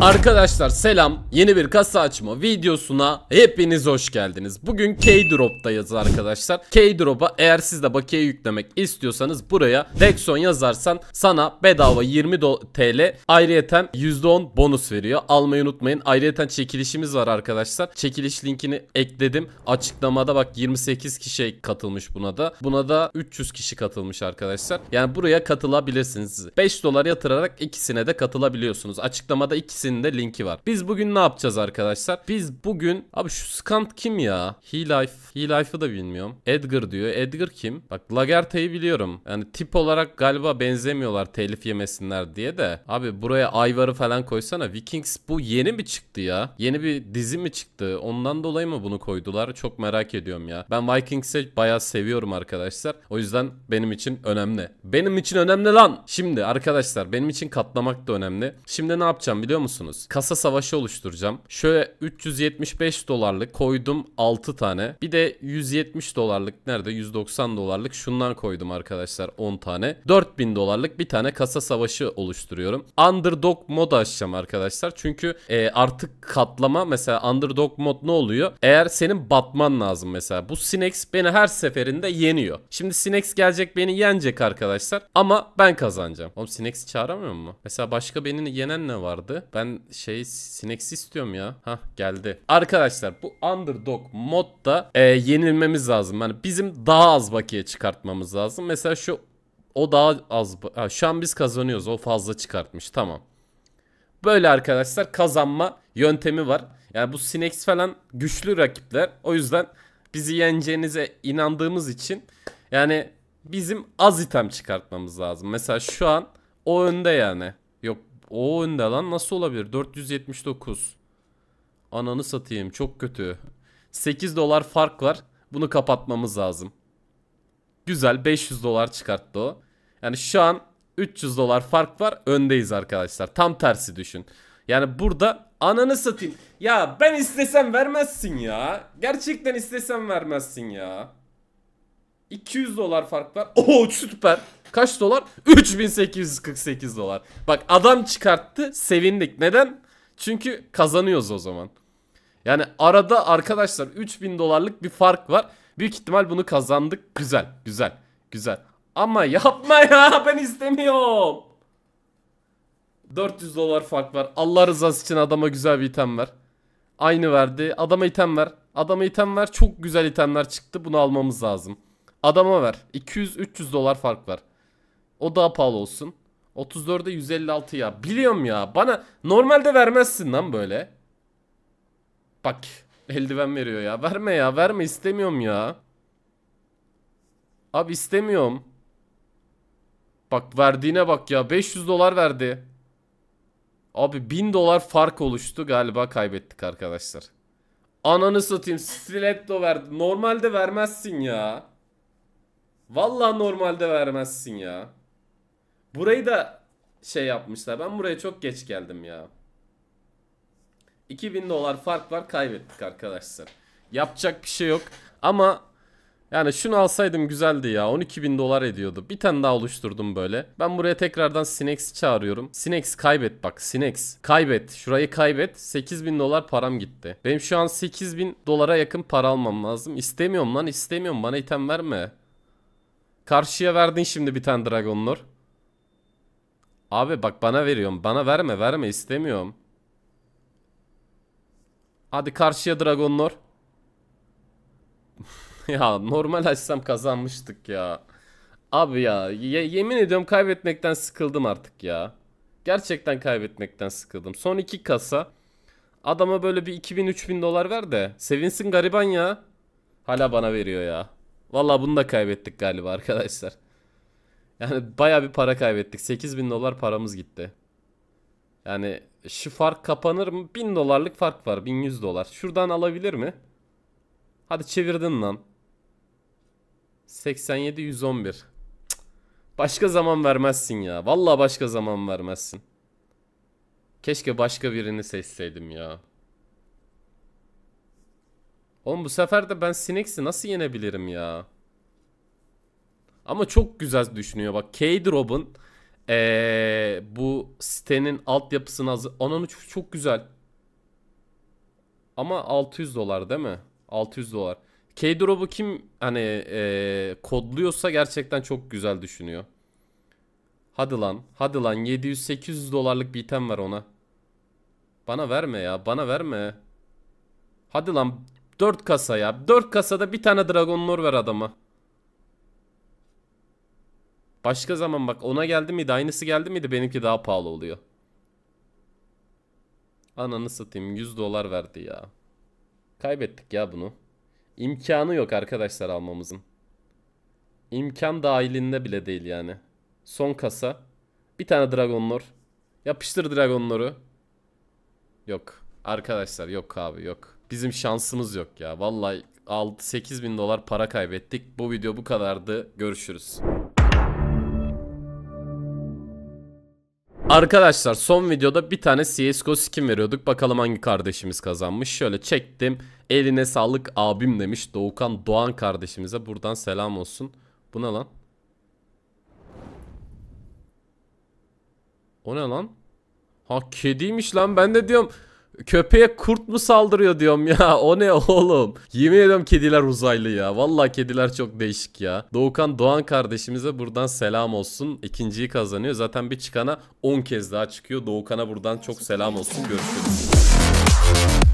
Arkadaşlar selam yeni bir kasa açma videosuna hepiniz hoş geldiniz Bugün K-Drop'tayız arkadaşlar K-Drop'a eğer siz de bakiye yüklemek istiyorsanız buraya Dexon yazarsan sana bedava 20 TL ayrıyeten %10 bonus veriyor Almayı unutmayın ayrıyeten çekilişimiz var arkadaşlar Çekiliş linkini ekledim açıklamada bak 28 kişi katılmış buna da Buna da 300 kişi katılmış arkadaşlar Yani buraya katılabilirsiniz 5 dolar yatırarak ikisine de katılabiliyorsunuz Açıklamada ikisini hepsinin linki var. Biz bugün ne yapacağız arkadaşlar? Biz bugün abi şu skant kim ya? He Life. He Life'ı da bilmiyorum. Edgar diyor. Edgar kim? Bak Lagerta'yı biliyorum. Yani tip olarak galiba benzemiyorlar telif yemesinler diye de. Abi buraya Ayvar'ı falan koysana. Vikings bu yeni mi çıktı ya? Yeni bir dizi mi çıktı? Ondan dolayı mı bunu koydular? Çok merak ediyorum ya. Ben Vikings'i bayağı seviyorum arkadaşlar. O yüzden benim için önemli. Benim için önemli lan. Şimdi arkadaşlar benim için katlamak da önemli. Şimdi ne yapacağım biliyor musun? musunuz? Kasa savaşı oluşturacağım. Şöyle 375 dolarlık koydum 6 tane. Bir de 170 dolarlık nerede? 190 dolarlık şundan koydum arkadaşlar 10 tane. 4000 dolarlık bir tane kasa savaşı oluşturuyorum. Underdog mod açacağım arkadaşlar. Çünkü e, artık katlama mesela underdog mod ne oluyor? Eğer senin batman lazım mesela. Bu Sinex beni her seferinde yeniyor. Şimdi Sinex gelecek beni yenecek arkadaşlar. Ama ben kazanacağım. Oğlum Sinex'i çağıramıyor mu? Mesela başka beni yenen ne vardı? Ben ben şey sineksi istiyorum ya. Ha geldi. Arkadaşlar bu underdog modda e, yenilmemiz lazım. Yani bizim daha az bakiye çıkartmamız lazım. Mesela şu o daha az. Ha, şu an biz kazanıyoruz. O fazla çıkartmış. Tamam. Böyle arkadaşlar kazanma yöntemi var. Yani bu Sinex falan güçlü rakipler. O yüzden bizi yeneceğinize inandığımız için yani bizim az item çıkartmamız lazım. Mesela şu an o önde yani. O önde lan nasıl olabilir? 479. Ananı satayım çok kötü. 8 dolar fark var. Bunu kapatmamız lazım. Güzel 500 dolar çıkarttı o. Yani şu an 300 dolar fark var. Öndeyiz arkadaşlar. Tam tersi düşün. Yani burada ananı satayım. Ya ben istesem vermezsin ya. Gerçekten istesem vermezsin ya. 200 dolar fark var. Oo süper. Kaç dolar? 3848 dolar. Bak adam çıkarttı sevindik. Neden? Çünkü kazanıyoruz o zaman. Yani arada arkadaşlar 3000 dolarlık bir fark var. Büyük ihtimal bunu kazandık. Güzel, güzel, güzel. Ama yapma ya ben istemiyorum. 400 dolar fark var. Allah rızası için adama güzel bir item ver. Aynı verdi. Adama item ver. Adama item ver. Çok güzel itemler çıktı. Bunu almamız lazım. Adama ver. 200-300 dolar fark var. O daha pahalı olsun. 34'e 156 ya. Biliyorum ya. Bana normalde vermezsin lan böyle. Bak eldiven veriyor ya. Verme ya. Verme istemiyorum ya. Abi istemiyorum. Bak verdiğine bak ya. 500 dolar verdi. Abi 1000 dolar fark oluştu. Galiba kaybettik arkadaşlar. Ananı satayım. Stiletto verdi. Normalde vermezsin ya. Vallahi normalde vermezsin ya. Burayı da şey yapmışlar. Ben buraya çok geç geldim ya. 2000 dolar fark var kaybettik arkadaşlar. Yapacak bir şey yok. Ama yani şunu alsaydım güzeldi ya. 12 bin dolar ediyordu. Bir tane daha oluşturdum böyle. Ben buraya tekrardan Sinex'i çağırıyorum. Sinex kaybet bak. Sinex kaybet. Şurayı kaybet. 8 bin dolar param gitti. Benim şu an 8 bin dolara yakın para almam lazım. İstemiyorum lan istemiyorum. Bana item verme. Karşıya verdin şimdi bir tane Dragon Lord. Abi bak bana veriyorum. Bana verme verme istemiyorum. Hadi karşıya dragonlar. ya normal açsam kazanmıştık ya. Abi ya ye yemin ediyorum kaybetmekten sıkıldım artık ya. Gerçekten kaybetmekten sıkıldım. Son iki kasa. Adama böyle bir 2000-3000 dolar ver de. Sevinsin gariban ya. Hala bana veriyor ya. Valla bunu da kaybettik galiba arkadaşlar. Yani baya bir para kaybettik. 8 bin dolar paramız gitti. Yani şu fark kapanır mı? 1000 dolarlık fark var. 1100 dolar. Şuradan alabilir mi? Hadi çevirdin lan. 87 111. Başka zaman vermezsin ya. Vallahi başka zaman vermezsin. Keşke başka birini seçseydim ya. Oğlum bu sefer de ben Sinex'i nasıl yenebilirim ya? Ama çok güzel düşünüyor bak. k Robin ee, bu sitenin altyapısını hazır... Ananı çok, çok güzel. Ama 600 dolar değil mi? 600 dolar. k Robin kim hani ee, kodluyorsa gerçekten çok güzel düşünüyor. Hadi lan. Hadi lan 700-800 dolarlık bir item ver ona. Bana verme ya. Bana verme. Hadi lan 4 kasa ya. 4 kasada bir tane Dragon Lore ver adama. Başka zaman bak ona geldi miydi aynısı geldi miydi benimki daha pahalı oluyor. Ananı satayım 100 dolar verdi ya. Kaybettik ya bunu. İmkanı yok arkadaşlar almamızın. İmkan dahilinde bile değil yani. Son kasa. Bir tane Dragon Lore. Yapıştır Dragon Lore'u. Yok. Arkadaşlar yok abi yok. Bizim şansımız yok ya. Vallahi 6-8 bin dolar para kaybettik. Bu video bu kadardı. Görüşürüz. Arkadaşlar son videoda bir tane CSGO skin veriyorduk. Bakalım hangi kardeşimiz kazanmış. Şöyle çektim. Eline sağlık abim demiş. Doğukan Doğan kardeşimize buradan selam olsun. Bu ne lan? O ne lan? Ha kediymiş lan ben de diyorum. Köpeğe kurt mu saldırıyor diyorum ya. O ne oğlum? Yemin ediyorum kediler uzaylı ya. Vallahi kediler çok değişik ya. Doğukan Doğan kardeşimize buradan selam olsun. İkinciyi kazanıyor. Zaten bir çıkana 10 kez daha çıkıyor. Doğukan'a buradan çok selam olsun. Görüşürüz.